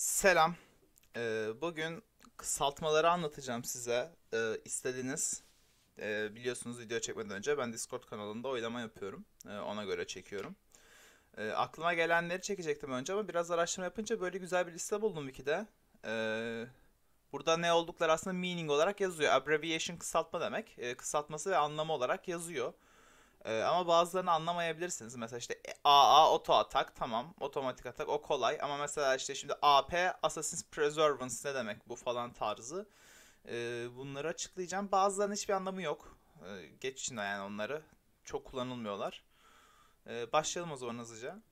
Selam. Ee, bugün kısaltmaları anlatacağım size. Ee, istediğiniz e, biliyorsunuz video çekmeden önce ben Discord kanalında oylama yapıyorum. Ee, ona göre çekiyorum. Ee, aklıma gelenleri çekecektim önce ama biraz araştırma yapınca böyle güzel bir liste buldum Wiki'de. Ee, burada ne oldukları aslında meaning olarak yazıyor. Abbreviation kısaltma demek. Ee, kısaltması ve anlamı olarak yazıyor. Ee, ama bazılarını anlamayabilirsiniz. Mesela işte AA oto atak tamam otomatik atak o kolay ama mesela işte şimdi AP Assassin's Preservance ne demek bu falan tarzı. Ee, bunları açıklayacağım. Bazılarının hiçbir anlamı yok. Ee, geçin yani onları. Çok kullanılmıyorlar. Ee, başlayalım o zaman hızlıca.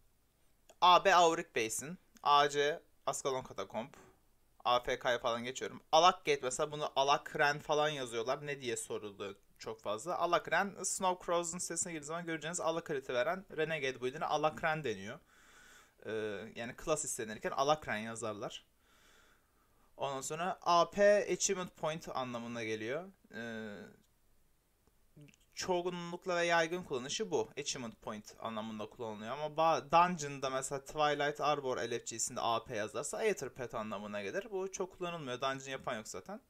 AB Auric Basin. AC Ascalon Catacomb AFK'ya falan geçiyorum. Alak Gate mesela bunu Alak Ren falan yazıyorlar. Ne diye soruldu çok fazla. Alakren, Snow sesine sitesine zaman göreceğiniz Alakrit'i veren Renegade build'ine Alakren deniyor. Ee, yani klas istenirken Alakren yazarlar. Ondan sonra AP Achievement Point anlamına geliyor. Ee, çoğunlukla ve yaygın kullanışı bu. Achievement Point anlamında kullanılıyor. Ama ba Dungeon'da mesela Twilight Arbor LFG'sinde AP yazarsa Aether Pet anlamına gelir. Bu çok kullanılmıyor. Dungeon yapan yok zaten.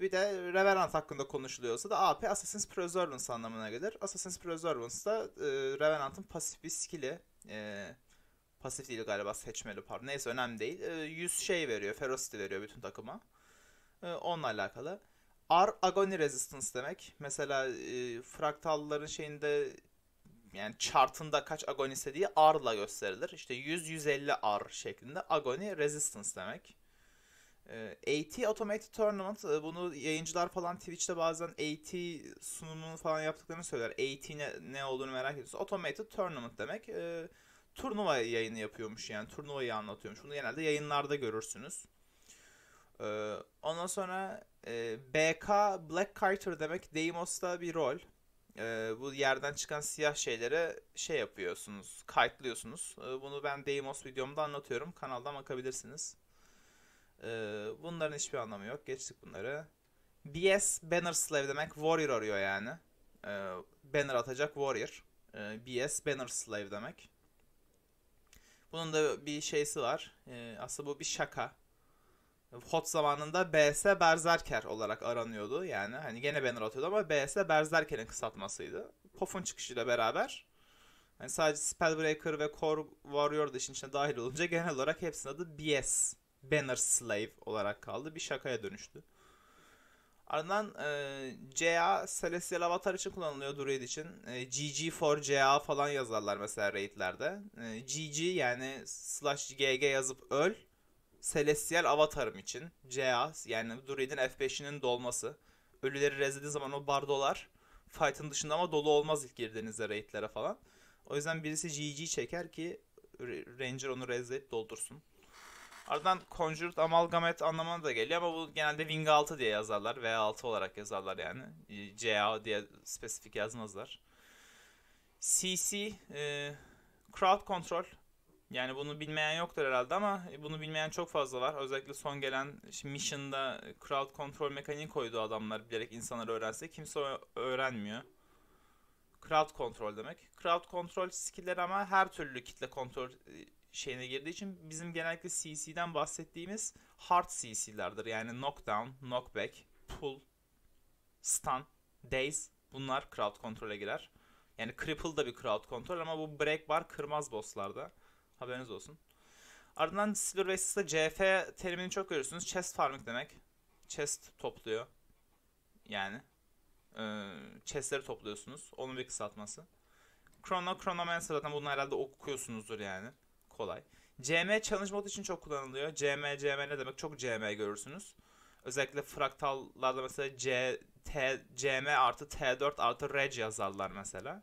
Bir de Reverant hakkında konuşuluyorsa da AP Assassin's Preservance anlamına gelir. Assassin's Preservance da e, Revenant'ın pasif bir skill'i. E, pasif değil galiba seçmeli pardon. Neyse önemli değil. E, 100 şey veriyor. Ferocity veriyor bütün takıma. E, onunla alakalı. R Agony Resistance demek. Mesela e, fraktalların şeyinde yani chartında kaç agoni istediği R'la gösterilir. İşte 100-150 R şeklinde agony resistance demek. Ee, AT Automated Tournament e, bunu yayıncılar falan Twitch'te bazen AT sunumunu falan yaptıklarını söyler. AT ne, ne olduğunu merak ediyorsun. Automated Tournament demek e, turnuva yayını yapıyormuş yani turnuvayı anlatıyormuş. Bunu genelde yayınlarda görürsünüz. E, ondan sonra e, BK Black Carter demek Deimos'ta bir rol. E, bu yerden çıkan siyah şeylere şey yapıyorsunuz, kayıtlıyorsunuz. E, bunu ben Deimos videomda anlatıyorum. Kanaldan bakabilirsiniz. Ee, bunların hiçbir anlamı yok. Geçtik bunları. BS Banner Slave demek Warrior arıyor yani. Ee, banner atacak Warrior. Ee, BS Banner Slave demek. Bunun da bir şeysi var. aslında bu bir şaka. Hot zamanında BS Berserker olarak aranıyordu. Yani hani gene banner atıyordu ama BS Berserker'in kısaltmasıydı. Pof'un çıkışıyla beraber yani sadece Spellbreaker ve Core Warrior da işin içine dahil olunca genel olarak hepsinin adı BS Banner Slave olarak kaldı. Bir şakaya dönüştü. Ardından e, CA Celestial Avatar için kullanılıyor Druid için. E, GG4CA falan yazarlar mesela raidlerde. E, GG yani slash GG yazıp öl. Celestial Avatar'ım için. CA yani Druid'in F5'inin dolması. Ölüleri rezlediği zaman o bar dolar, Fight'ın dışında ama dolu olmaz ilk girdiğinizde raidlere falan. O yüzden birisi GG çeker ki Ranger onu rezleyip doldursun. Ardından Conjured Amalgamet anlamına da geliyor ama bu genelde Wing 6 diye yazarlar. V6 olarak yazarlar yani. E, CA diye spesifik yazmazlar. CC e, Crowd Control yani bunu bilmeyen yoktur herhalde ama e, bunu bilmeyen çok fazla var. Özellikle son gelen Mission'da crowd control mekaniği koydu adamlar bilerek insanlar öğrense. Kimse öğrenmiyor. Crowd control demek. Crowd control skill'leri ama her türlü kitle kontrol e, şeyine girdiği için bizim genellikle CC'den bahsettiğimiz hard CC'lerdir. Yani knockdown, knockback, pull, stun, daze bunlar crowd kontrole girer. Yani cripple da bir crowd kontrol ama bu break bar kırmaz bosslarda. Haberiniz olsun. Ardından Silver Wastes'da CF terimini çok görürsünüz. Chest farming demek. Chest topluyor. Yani. Ee, chestleri topluyorsunuz. Onun bir kısaltması. Chrono, Chronomancer zaten bunu herhalde okuyorsunuzdur yani kolay. CM challenge mod için çok kullanılıyor. CM, CM ne demek? Çok CM görürsünüz. Özellikle fraktallarda mesela C, T, CM artı T4 artı reg yazarlar mesela.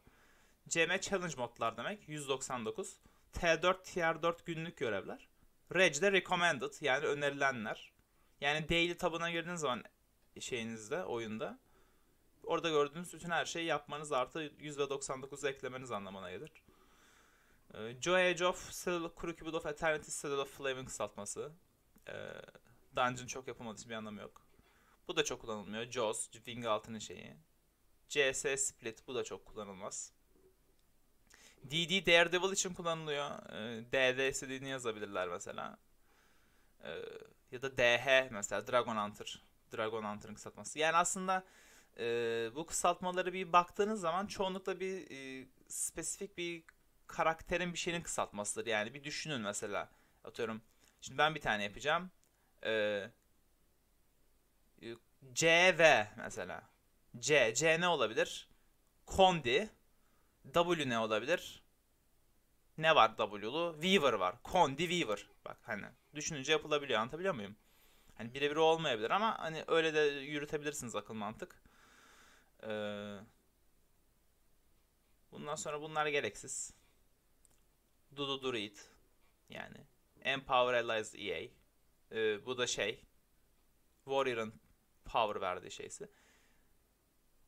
CM challenge modlar demek 199. T4 tr 4 günlük görevler. Reg de recommended yani önerilenler. Yani daily tabına girdiğiniz zaman şeyinizde oyunda orada gördüğünüz bütün her şeyi yapmanız artı 199 eklemeniz anlamına gelir. Ee, Joe Age of Cyril Kurukibud of Eternity Cyril of Flame'in kısaltması. Ee, dungeon çok yapamadığı için bir anlamı yok. Bu da çok kullanılmıyor. Jaws, Wing altının şeyi. CS Split bu da çok kullanılmaz. DD Daredevil için kullanılıyor. DD ee, istediğini yazabilirler mesela. Ya da DH mesela Dragon Hunter. Dragon Hunter'ın kısaltması. Yani aslında e, bu kısaltmaları bir baktığınız zaman çoğunlukla bir e, spesifik bir karakterin bir şeyin kısaltmasıdır. Yani bir düşünün mesela. Atıyorum. Şimdi ben bir tane yapacağım. Ee, e, CV mesela. C. C ne olabilir? Kondi. W ne olabilir? Ne var W'lu? Weaver var. Kondi Weaver. Bak hani düşününce yapılabiliyor. Anlatabiliyor muyum? Hani birebir olmayabilir ama hani öyle de yürütebilirsiniz akıl mantık. Ee, bundan sonra bunlar gereksiz. Dudu Druid yani Empower Allies EA. Ee, bu da şey Warrior'ın power verdiği şeysi.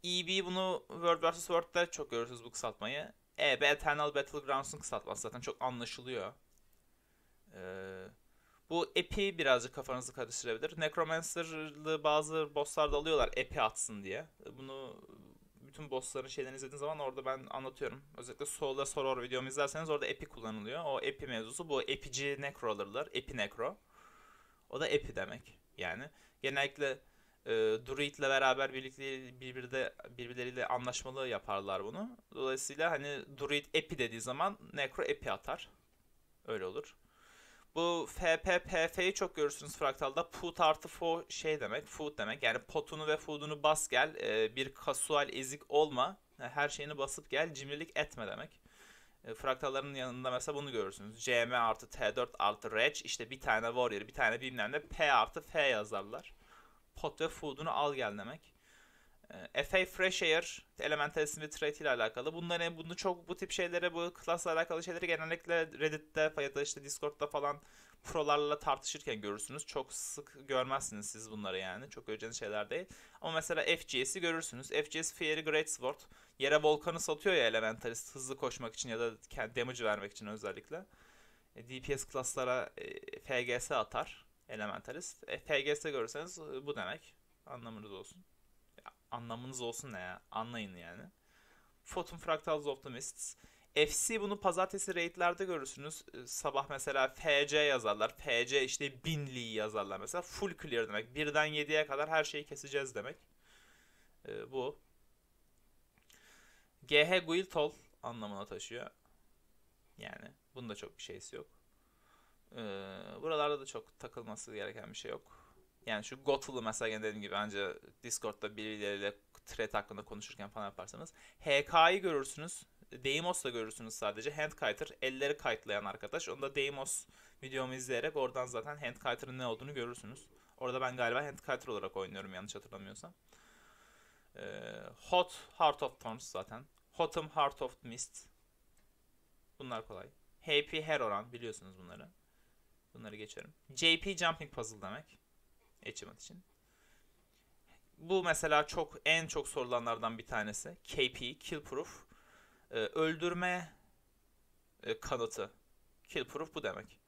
EB bunu World vs. World'da çok görürsünüz bu kısaltmayı. EB Eternal Battlegrounds'un kısaltması zaten çok anlaşılıyor. Ee, bu epi birazcık kafanızı karıştırabilir. Necromancer'lı bazı bosslarda alıyorlar epi atsın diye. Bunu bütün bossların şeylerini izlediğin zaman orada ben anlatıyorum. Özellikle Soul'da Soror videomu izlerseniz orada epi kullanılıyor. O epi mevzusu bu epici necrolarılar. Epi necro. O da epi demek. Yani genellikle e, Druid'le beraber birlikte birbirde birbirleriyle anlaşmalı yaparlar bunu. Dolayısıyla hani Druid epi dediği zaman necro epi atar. Öyle olur. Bu FPPF'yi çok görürsünüz fraktalda. Put artı fo şey demek. Food demek. Yani potunu ve foodunu bas gel. E, bir kasual ezik olma. E, her şeyini basıp gel. Cimrilik etme demek. E, fraktalların yanında mesela bunu görürsünüz. CM artı T4 artı Reg. işte bir tane Warrior bir tane bilmem ne. P artı F yazarlar. Pot ve foodunu al gel demek. Ee, FA Fresh Air Elemental Smith Trait ile alakalı. Bunları bunu çok bu tip şeylere bu klasla alakalı şeyleri genellikle Reddit'te ya da işte Discord'da falan prolarla tartışırken görürsünüz. Çok sık görmezsiniz siz bunları yani. Çok göreceğiniz şeyler değil. Ama mesela FGS'i görürsünüz. FGS Fiery Great Sword. Yere volkanı satıyor ya Elementalist hızlı koşmak için ya da damage vermek için özellikle. E, DPS klaslara e, FGS atar Elementalist. E, FGS görürseniz bu demek. Anlamınız olsun anlamınız olsun ne ya. Anlayın yani. Photon Fractals optimists FC bunu pazartesi raidlerde görürsünüz. Ee, sabah mesela FC yazarlar. FC işte binliği yazarlar mesela. Full clear demek. Birden yediye kadar her şeyi keseceğiz demek. Ee, bu. GH guiltol anlamına taşıyor. Yani bunda çok bir şeysi yok. Ee, buralarda da çok takılması gereken bir şey yok. Yani şu Gotul'u mesela yine dediğim gibi bence Discord'da birileriyle thread hakkında konuşurken falan yaparsanız. HK'yı görürsünüz. Deimos'la görürsünüz sadece. Hand elleri kayıtlayan arkadaş. Onu da Deimos videomu izleyerek oradan zaten hand ne olduğunu görürsünüz. Orada ben galiba hand olarak oynuyorum yanlış hatırlamıyorsam. Ee, Hot Heart of Thorns zaten. Hotum Heart of Mist. Bunlar kolay. HP Heroran biliyorsunuz bunları. Bunları geçerim. JP Jumping Puzzle demek achievement için. Bu mesela çok en çok sorulanlardan bir tanesi. KP, kill proof. E, öldürme e, kanıtı. Kill proof bu demek.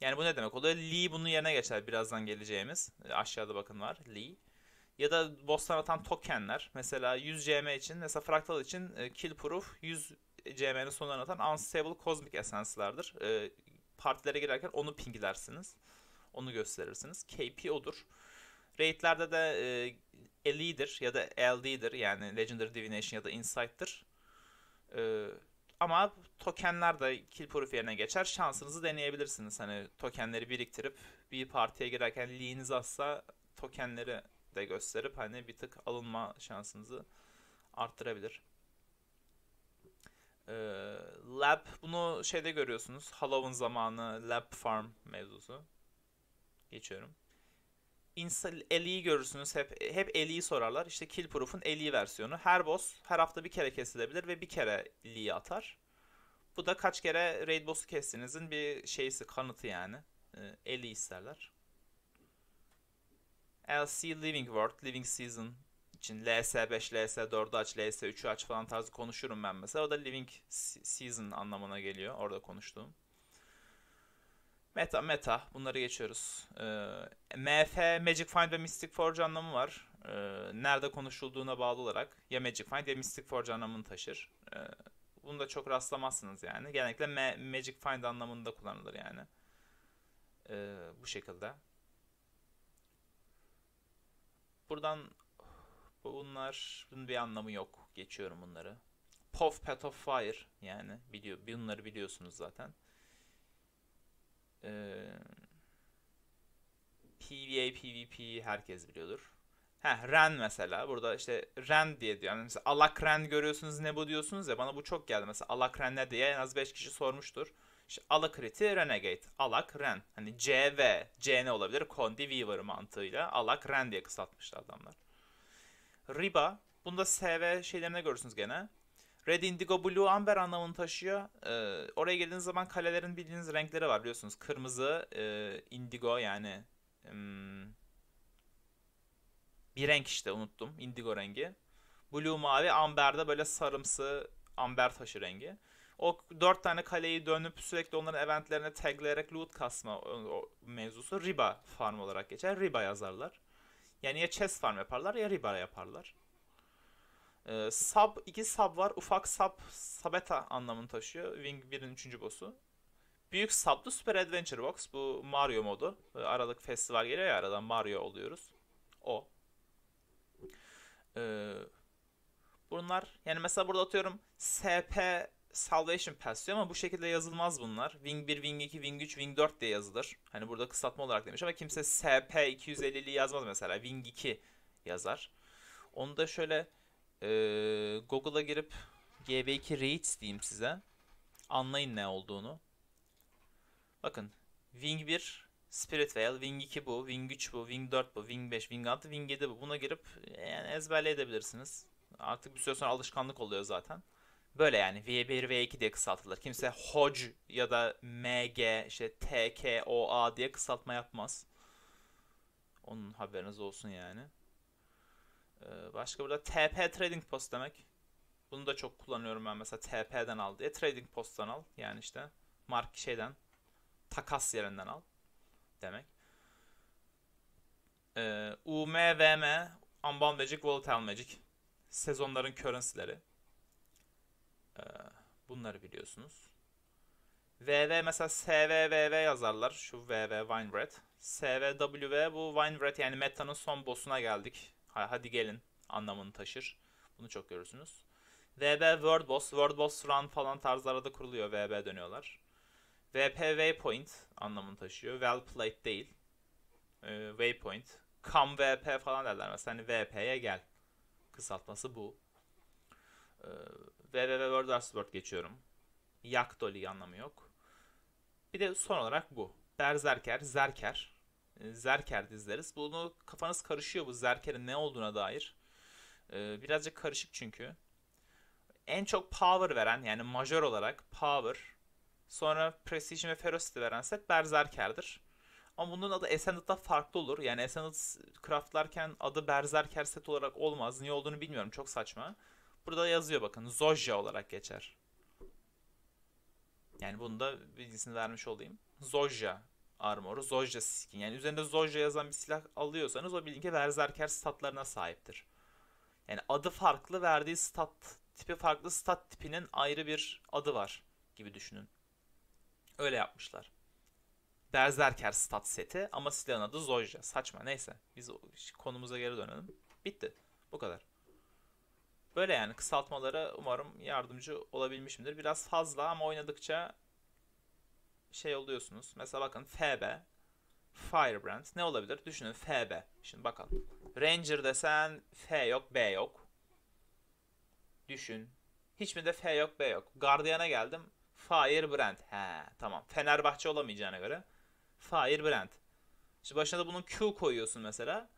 Yani bu ne demek oluyor? Lee bunun yerine geçer birazdan geleceğimiz. E, aşağıda bakın var Lee. Ya da boss'tan atan tokenler. Mesela 100 CM için, mesela Fractal için e, kill proof 100 CM'nin sonuna atan Unstable Cosmic Essence'lardır. E, partilere girerken onu pinglersiniz. Onu gösterirsiniz. KP odur. Raid'lerde de e, Leader ya da LD'dir yani Legendary Divination ya da Insight'tır. E, ama tokenler de kill proof yerine geçer. Şansınızı deneyebilirsiniz. Hani tokenleri biriktirip bir partiye girerken leğiniz azsa tokenleri de gösterip hani bir tık alınma şansınızı arttırabilir. Ee, lab bunu şeyde görüyorsunuz. Halloween zamanı Lab Farm mevzusu. Geçiyorum. Install Ali'yi görürsünüz. Hep hep Ali'yi sorarlar. İşte Killproof'un Ali versiyonu. Her boss her hafta bir kere kesilebilir ve bir kere Ali'yi atar. Bu da kaç kere raid boss'u kestiğinizin bir şeysi, kanıtı yani. Ee, Ali isterler. LC Living World, Living Season için LS5, LS4'ü aç, LS3'ü aç falan tarzı konuşurum ben mesela. O da Living Season anlamına geliyor orada konuştuğum. Meta, meta. Bunları geçiyoruz. Ee, MF, Magic Find ve Mystic Forge anlamı var. Ee, nerede konuşulduğuna bağlı olarak ya Magic Find ya Mystic Forge anlamını taşır. Ee, bunu da çok rastlamazsınız yani. Genellikle Ma- Magic Find anlamında kullanılır yani. Ee, bu şekilde. Buradan bunlar bunun bir anlamı yok. Geçiyorum bunları. Puff pet of Fire yani biliyor bunları biliyorsunuz zaten e, PvA, PvP herkes biliyordur. Ha Ren mesela burada işte Ren diye diyor. Yani mesela Alak Ren görüyorsunuz ne bu diyorsunuz ya bana bu çok geldi. Mesela Alak Ren ne diye en az 5 kişi sormuştur. İşte Alakriti Renegade, Alak Ren. Hani CV, C ne olabilir? Condi Weaver mantığıyla Alak Ren diye kısaltmışlar adamlar. Riba, bunda SV şeylerine görürsünüz gene. Red, Indigo, Blue, Amber anlamını taşıyor. Ee, oraya geldiğiniz zaman kalelerin bildiğiniz renkleri var biliyorsunuz. Kırmızı, e, indigo yani hmm, bir renk işte unuttum. Indigo rengi. Blue mavi, Amber de böyle sarımsı amber taşı rengi. O dört tane kaleyi dönüp sürekli onların eventlerine tagleyerek loot kasma mevzusu Riba farm olarak geçer. Riba yazarlar. Yani ya chest farm yaparlar ya Riba yaparlar. E, sub, iki sub var. Ufak sub, sabeta anlamını taşıyor. Wing 1'in 3. boss'u. Büyük sub'lı Super Adventure Box. Bu Mario modu. Ee, aralık festival geliyor ya aradan Mario oluyoruz. O. Ee, bunlar yani mesela burada atıyorum SP Salvation Pass diyor ama bu şekilde yazılmaz bunlar. Wing 1, Wing 2, Wing 3, Wing 4 diye yazılır. Hani burada kısaltma olarak demiş ama kimse SP 250'li yazmaz mesela. Wing 2 yazar. Onu da şöyle ee, Google'a girip GB2 Rates diyeyim size. Anlayın ne olduğunu. Bakın Wing 1 Spirit Veil, Wing 2 bu, Wing 3 bu, Wing 4 bu, Wing 5, Wing 6, Wing 7 bu. Buna girip yani ezberleyebilirsiniz. Artık bir süre sonra alışkanlık oluyor zaten. Böyle yani V1, V2 diye kısaltılır. Kimse HOC ya da MG, işte TKOA diye kısaltma yapmaz. Onun haberiniz olsun yani. Ee, başka burada TP Trading Post demek. Bunu da çok kullanıyorum ben mesela TP'den al diye. Trading Post'tan al. Yani işte mark şeyden takas yerinden al demek. Ee, UMVM Unbound Magic, Volatile Magic. Sezonların currency'leri. Ee, bunları biliyorsunuz. VV mesela SVVV yazarlar. Şu VV Winebread. SVWV bu Vine Red yani Meta'nın son boss'una geldik hadi gelin anlamını taşır. Bunu çok görürsünüz. VB Word Boss, Word Boss Run falan tarzlara da kuruluyor. VB dönüyorlar. VP Waypoint anlamını taşıyor. Well played değil. Ee, waypoint. Come VP falan derler. Mesela hani VP'ye gel. Kısaltması bu. Ee, www Word vs. Word geçiyorum. Yak Yakdoli anlamı yok. Bir de son olarak bu. Zerker Zerker. E, Zerker dizleriz. Bunu kafanız karışıyor bu Zerker'in ne olduğuna dair. E, birazcık karışık çünkü. En çok power veren yani major olarak power sonra precision ve ferocity veren set Berserker'dir. Ama bunun adı Ascendant'da farklı olur. Yani Ascendant craftlarken adı Berserker set olarak olmaz. Niye olduğunu bilmiyorum. Çok saçma. Burada yazıyor bakın. Zoja olarak geçer. Yani bunu da bilgisini vermiş olayım. Zoja armoru Zojja skin. Yani üzerinde Zojja yazan bir silah alıyorsanız o bilin ki Berserker statlarına sahiptir. Yani adı farklı, verdiği stat tipi farklı, stat tipinin ayrı bir adı var gibi düşünün. Öyle yapmışlar. Berserker stat seti ama silahın adı Zojja. Saçma neyse. Biz konumuza geri dönelim. Bitti. Bu kadar. Böyle yani kısaltmalara umarım yardımcı olabilmişimdir. Biraz fazla ama oynadıkça şey oluyorsunuz. Mesela bakın FB Firebrand ne olabilir? Düşünün FB. Şimdi bakalım. Ranger desen F yok B yok. Düşün. Hiç F yok B yok. Guardian'a geldim. Firebrand. He tamam. Fenerbahçe olamayacağına göre. Firebrand. Şimdi başına da bunun Q koyuyorsun mesela.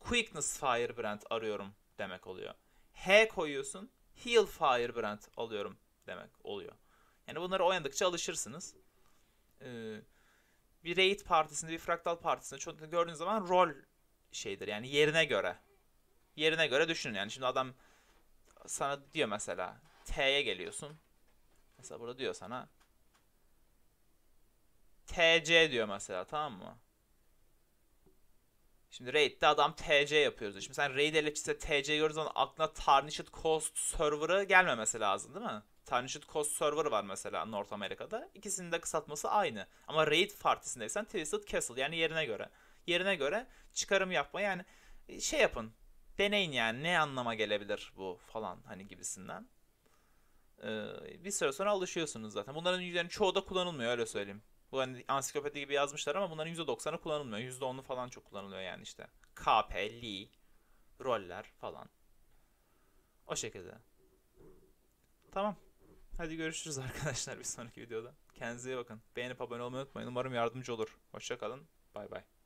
Quickness Firebrand arıyorum demek oluyor. H koyuyorsun. Heal Firebrand alıyorum demek oluyor. Yani bunları oynadıkça alışırsınız e, bir raid partisinde bir fraktal partisinde çok gördüğün zaman rol şeydir yani yerine göre. Yerine göre düşünün yani şimdi adam sana diyor mesela T'ye geliyorsun. Mesela burada diyor sana TC diyor mesela tamam mı? Şimdi raid'de adam TC yapıyoruz. Şimdi sen raid elçisi TC gördüğün zaman aklına tarnished cost server'ı gelmemesi lazım değil mi? Tarnished Coast Server var mesela North Amerika'da. İkisinin de kısaltması aynı. Ama Raid Partisi'ndeysen Twisted Castle yani yerine göre. Yerine göre çıkarım yapma yani e, şey yapın. Deneyin yani ne anlama gelebilir bu falan hani gibisinden. Ee, bir süre sonra alışıyorsunuz zaten. Bunların yüzlerinin çoğu da kullanılmıyor öyle söyleyeyim. Bu hani ansiklopedi gibi yazmışlar ama bunların %90'ı kullanılmıyor. %10'u falan çok kullanılıyor yani işte. KP, Lee, roller falan. O şekilde. Tamam. Hadi görüşürüz arkadaşlar bir sonraki videoda. Kendinize iyi bakın. Beğenip abone olmayı unutmayın. Umarım yardımcı olur. Hoşçakalın. Bay bay.